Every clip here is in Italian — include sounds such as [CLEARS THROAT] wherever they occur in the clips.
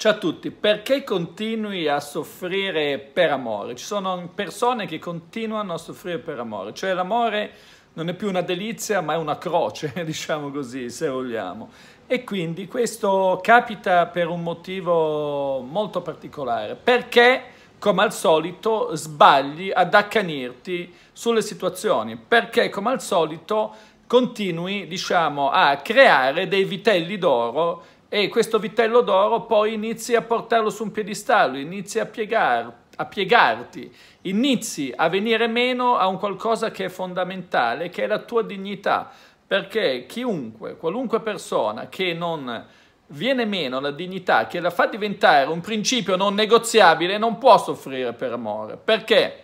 Ciao a tutti, perché continui a soffrire per amore? Ci sono persone che continuano a soffrire per amore, cioè l'amore non è più una delizia ma è una croce, [LAUGHS] diciamo così, se vogliamo. E quindi questo capita per un motivo molto particolare, perché come al solito sbagli ad accanirti sulle situazioni, perché come al solito continui diciamo, a creare dei vitelli d'oro e questo vitello d'oro poi inizi a portarlo su un piedistallo, inizi a, piegar, a piegarti, inizi a venire meno a un qualcosa che è fondamentale, che è la tua dignità, perché chiunque, qualunque persona che non viene meno alla dignità, che la fa diventare un principio non negoziabile, non può soffrire per amore, perché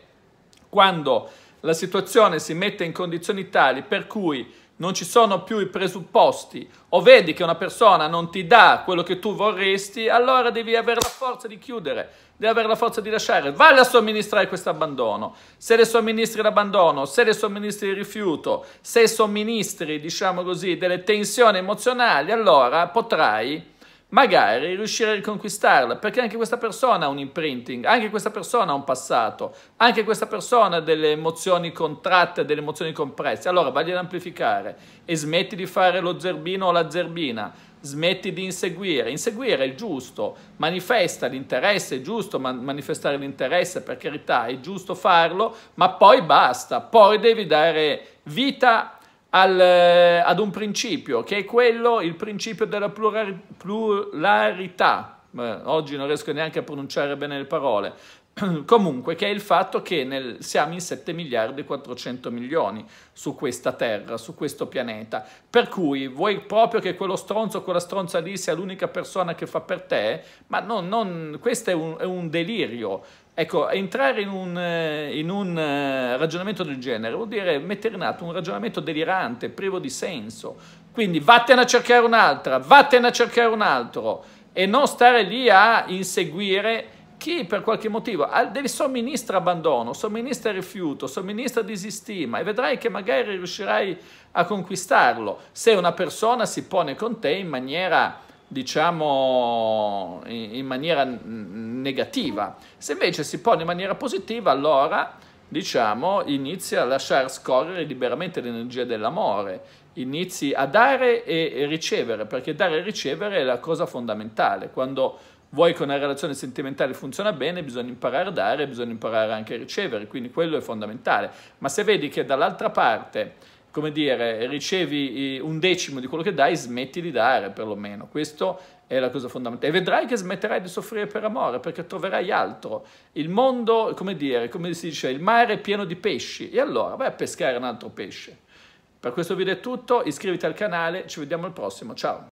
quando la situazione si mette in condizioni tali per cui non ci sono più i presupposti o vedi che una persona non ti dà quello che tu vorresti, allora devi avere la forza di chiudere, devi avere la forza di lasciare. Vai a somministrare questo abbandono. Se le somministri l'abbandono, se le somministri il rifiuto, se somministri, diciamo così, delle tensioni emozionali, allora potrai magari riuscire a riconquistarla, perché anche questa persona ha un imprinting, anche questa persona ha un passato, anche questa persona ha delle emozioni contratte, delle emozioni compresse. Allora vai ad amplificare e smetti di fare lo zerbino o la zerbina, smetti di inseguire. Inseguire è giusto, manifesta l'interesse, è giusto manifestare l'interesse, per carità, è giusto farlo, ma poi basta, poi devi dare vita al, eh, ad un principio, che è quello, il principio della plural, pluralità. Beh, oggi non riesco neanche a pronunciare bene le parole. [CLEARS THROAT] Comunque, che è il fatto che nel, siamo in 7 miliardi e 400 milioni su questa terra, su questo pianeta. Per cui vuoi proprio che quello stronzo, quella stronza lì sia l'unica persona che fa per te? Ma no, non, questo è un, è un delirio Ecco, entrare in un, eh, in un, eh, ragionamento del genere vuol dire mettere in atto un ragionamento delirante, privo di senso. Quindi vattene a cercare un'altra, vattene a cercare un altro e non stare lì a inseguire chi per qualche motivo deve somministra abbandono, somministra rifiuto, somministra disistima e vedrai che magari riuscirai a conquistarlo se una persona si pone con te in maniera, diciamo, in, in maniera mm, negativa. Se invece si pone in maniera positiva, allora diciamo inizi a lasciare scorrere liberamente l'energia dell'amore, inizi a dare e ricevere, perché dare e ricevere è la cosa fondamentale. Quando vuoi che una relazione sentimentale funziona bene, bisogna imparare a dare, bisogna imparare anche a ricevere, quindi quello è fondamentale. Ma se vedi che dall'altra parte come dire, ricevi eh, un decimo di quello che dai, smetti di dare perlomeno. Questa è la cosa fondamentale. E vedrai che smetterai di soffrire per amore, perché troverai altro. Il mondo, come dire, come si dice, il mare è pieno di pesci. E allora vai a pescare un altro pesce. Per questo video è tutto, iscriviti al canale, ci vediamo al prossimo, ciao!